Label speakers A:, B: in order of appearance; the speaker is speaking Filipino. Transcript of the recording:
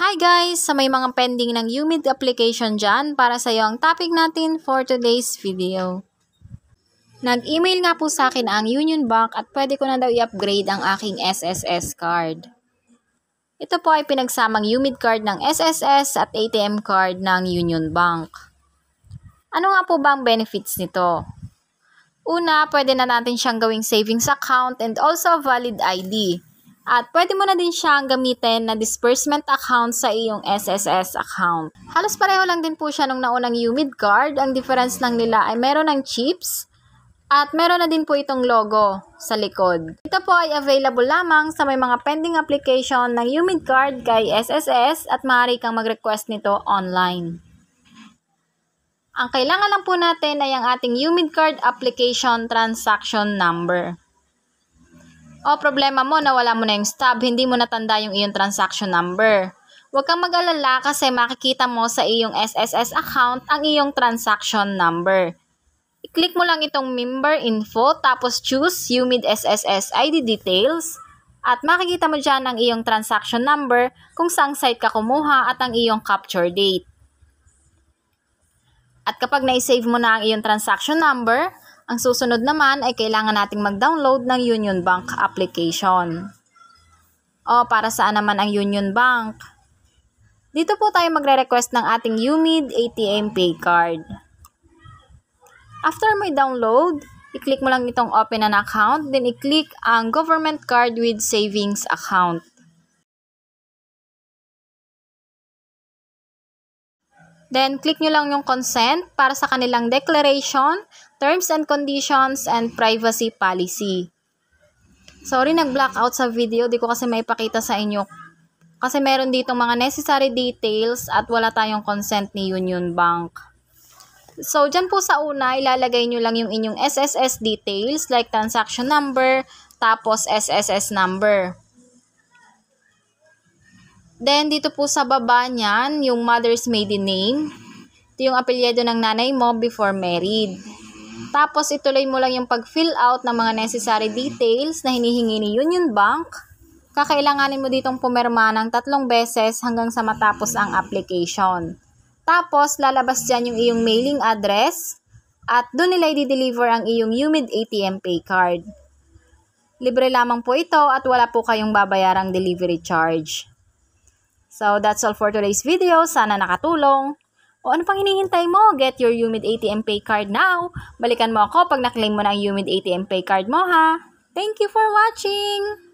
A: Hi guys! Sa may mga pending ng humid application dyan, para sa iyo ang topic natin for today's video. Nag-email nga po sa akin ang Union Bank at pwede ko na daw i-upgrade ang aking SSS card. Ito po ay pinagsamang humid card ng SSS at ATM card ng Union Bank. Ano nga po ba ang benefits nito? Una, pwede na natin siyang gawing savings account and also valid ID. At pwede mo na din siyang gamitin na disbursement account sa iyong SSS account. Halos pareho lang din po siya nung naunang Humid Card. Ang difference lang nila ay meron ng chips at meron na din po itong logo sa likod. Ito po ay available lamang sa may mga pending application ng Humid Card kay SSS at maaari kang mag-request nito online. Ang kailangan lang po natin ay ang ating Humid Card Application Transaction Number. O problema mo na wala mo na yung stub, hindi mo natanda yung iyong transaction number. Huwag kang mag-alala kasi makikita mo sa iyong SSS account ang iyong transaction number. I-click mo lang itong member info tapos choose Humid SSS ID details at makikita mo dyan ang iyong transaction number kung saang site ka kumuha at ang iyong capture date. At kapag na-save mo na ang iyong transaction number, ang susunod naman ay kailangan nating mag-download ng Union Bank application. O para saan naman ang Union Bank? Dito po tayo magre-request ng ating UMID ATM Pay Card. After may download, i-click mo lang itong open an account, then i-click ang government card with savings account. Then, click nyo lang yung consent para sa kanilang declaration Terms and Conditions and Privacy Policy. Sorry, nag-blackout sa video. Di ko kasi may pakita sa inyo. Kasi meron dito mga necessary details at wala tayong consent ni Union Bank. So, dyan po sa una, ilalagay nyo lang yung inyong SSS details like transaction number, tapos SSS number. Then, dito po sa baba niyan, yung mother's maiden name. Ito yung apelyado ng nanay mo before married. Tapos ituloy mo lang yung pag-fill out ng mga necessary details na hinihingi ni Union Bank. Kakailanganin mo ditong pumirma ng tatlong beses hanggang sa matapos ang application. Tapos lalabas dyan yung iyong mailing address at doon nila i-deliver ang iyong Humid ATM Pay Card. Libre lamang po ito at wala po kayong babayarang delivery charge. So that's all for today's video. Sana nakatulong. O ano pang hinihintay mo? Get your Humid ATM Pay card now! Balikan mo ako pag naklaim mo na ang Humid ATM Pay card mo ha! Thank you for watching!